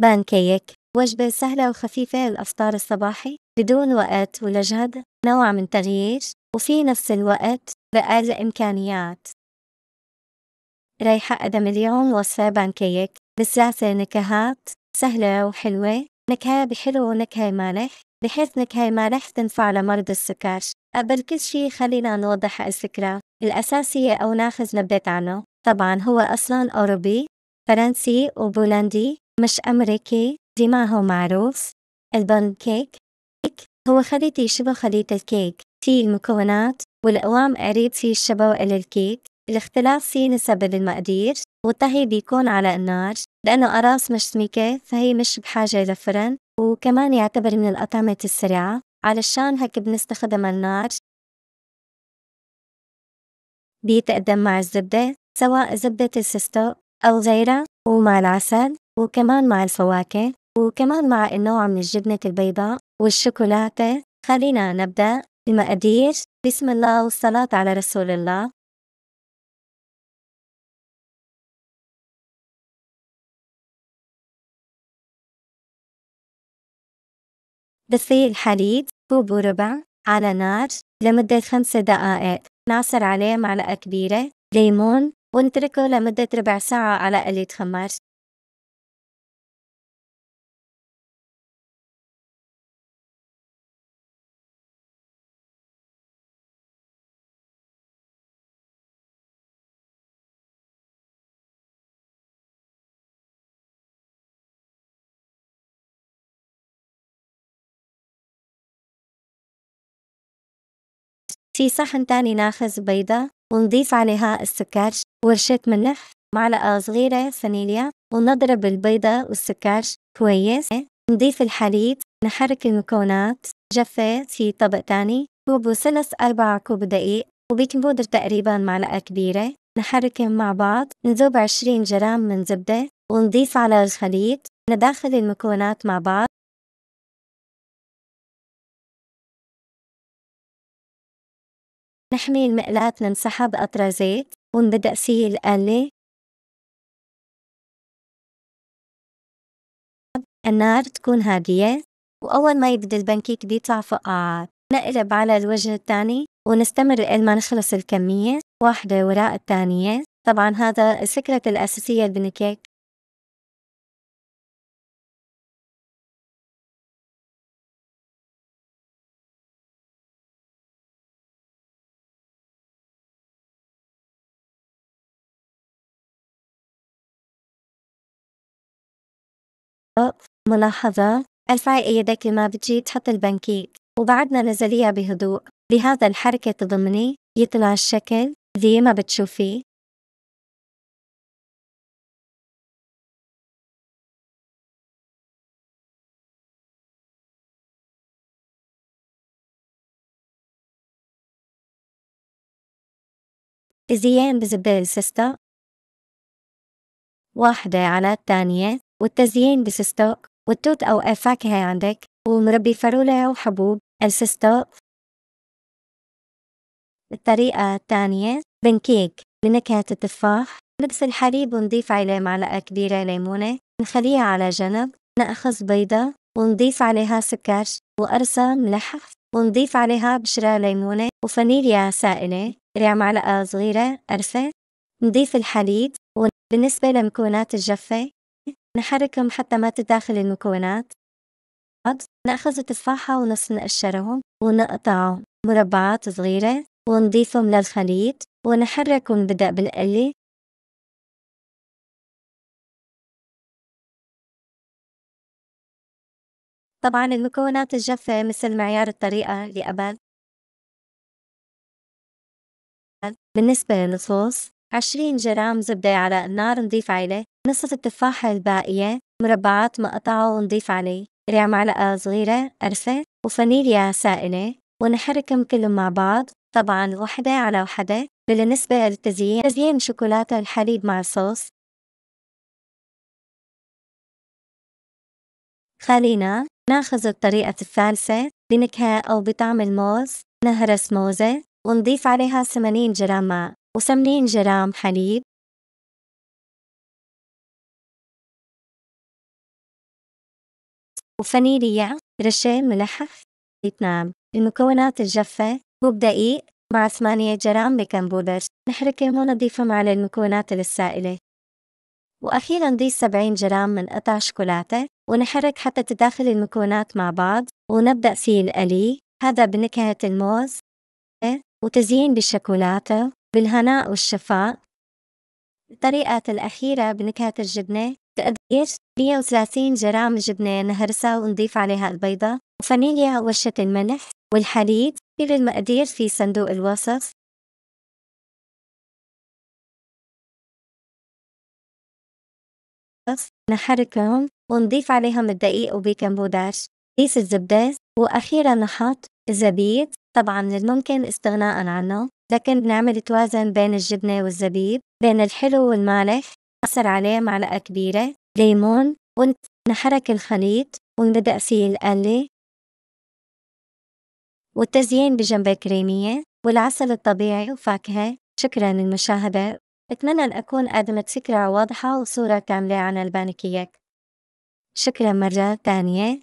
بانكيك وجبة سهلة وخفيفة للأفطار الصباحي بدون وقت ولا جهد نوع من تغيير وفي نفس الوقت بأقل إمكانيات ريحة أقدم اليوم وصفة بانكيك بثلاثة نكهات سهلة وحلوة نكهة بحلو ونكهة مالح بحيث نكهة مالح تنفع لمرض السكر قبل كل شي خلينا نوضح الفكرة الأساسية أو ناخذ نبذة عنه طبعا هو أصلا أوروبي فرنسي وبولندي مش أمريكي ديما هو معروف البن كيك هو خليط يشبه خليط الكيك في المكونات والقوام قريب في الشبه إلى الكيك الاختلاف في نسب المقدير والطهي بيكون على النار لأنه أراس مش سميكة فهي مش بحاجة لفرن وكمان يعتبر من الأطعمة السريعة علشان هيك بنستخدم النار بيتقدم مع الزبدة سواء زبدة السستو أو غيرها ومع العسل وكمان مع الفواكه وكمان مع النوع من الجبنة البيضاء والشوكولاتة خلينا نبدأ بمقادير بسم الله والصلاة على رسول الله دفي الحليب كوب وربع على نار لمدة خمس دقائق نعصر عليه معلقة كبيرة ليمون ونتركه لمدة ربع ساعة على قليل خمار في صحن تاني ناخذ بيضة ونضيف عليها السكر ورشة ملح معلقة صغيرة فانيليا ونضرب البيضة والسكر كويس نضيف الحليب نحرك المكونات جفة في طبق تاني كوب وثلث أربعة كوب دقيق وبيكنج بودر تقريبا معلقة كبيرة نحركهم مع بعض نذوب عشرين جرام من زبدة ونضيف على الخليط نداخل المكونات مع بعض نحمي المقلاة نمسحها بقطرة زيت ونبدأ بدأ سي الآلة النار تكون هادية وأول ما يبدأ البنكيك بيطلع فقاعات آه، نقلب على الوجه الثاني ونستمر لما ما نخلص الكمية واحدة وراء الثانية طبعا هذا الفكرة الأساسية البنكيك ملاحظة ارفعي ايدك ما بتجي تحط البنكيت وبعدنا نزليها بهدوء بهذا الحركة تضمني يطلع الشكل زي ما بتشوفي زيان بزبدة السستا واحدة على الثانية والتزيين بسستوك والتوت أو أي فاكهة عندك ومربي فلولة وحبوب السستوت الطريقة الثانية بنكيك بنكهة التفاح نبس الحليب ونضيف عليه معلقة كبيرة ليمونة نخليها على جنب نأخذ بيضة ونضيف عليها سكر وقرصة ملح ونضيف عليها بشرة ليمونة وفانيليا سائلة ربع معلقة صغيرة قرفة نضيف الحليب وبالنسبة لمكونات الجفة نحركهم حتى ما تتداخل المكونات نأخذ التفاحة ونص نقشرهم ونقطع مربعات صغيرة ونضيفهم للخليط ونحرك ونبدأ بالقلي طبعا المكونات الجافة مثل معيار الطريقة اللي قبل بالنسبة للصوص 20 جرام زبدة على النار نضيف عليه نصف التفاحة الباقية مربعات مقطعه ونضيف عليه ربع معلقة صغيرة قرفة وفانيليا سائلة ونحركهم كلهم مع بعض طبعا وحدة على وحدة بالنسبة للتزيين تزيين شوكولاتة الحليب مع الصوص خلينا ناخذ الطريقة الثالثة بنكهة أو بطعم الموز نهرس موزة ونضيف عليها 80 جرام ماء وسمنين جرام حليب وفانيليا رشة ملحف فيتنام المكونات الجافة كوب دقيق مع ثمانية جرام بيكنج بودر نحركهم ونضيفهم على المكونات السائلة وأخيرا نضيف سبعين جرام من قطع شوكولاتة ونحرك حتى تتداخل المكونات مع بعض ونبدأ في القلي هذا بنكهة الموز وتزيين بالشوكولاتة بالهناء والشفاء الطريقة الأخيرة بنكهة الجبنة تقديش 130 جرام جبنة نهرسها ونضيف عليها البيضة وفانيليا ورشة الملح والحليب كل المقادير في صندوق الوصف نحركهم ونضيف عليهم الدقيق وبيكنج بودر كيس الزبدة وأخيرا نحط الزبيب طبعا من الممكن استغناء عنه لكن بنعمل توازن بين الجبنة والزبيب بين الحلو والمالح أثر عليه معلقة كبيرة ليمون ونحرك الخليط ونبدأ فيه القلة والتزيين بجنبه كريمية والعسل الطبيعي وفاكهة شكرا للمشاهدة أتمنى أن أكون قدمت فكرة واضحة وصورة كاملة عن البانكيك شكرا مرة ثانية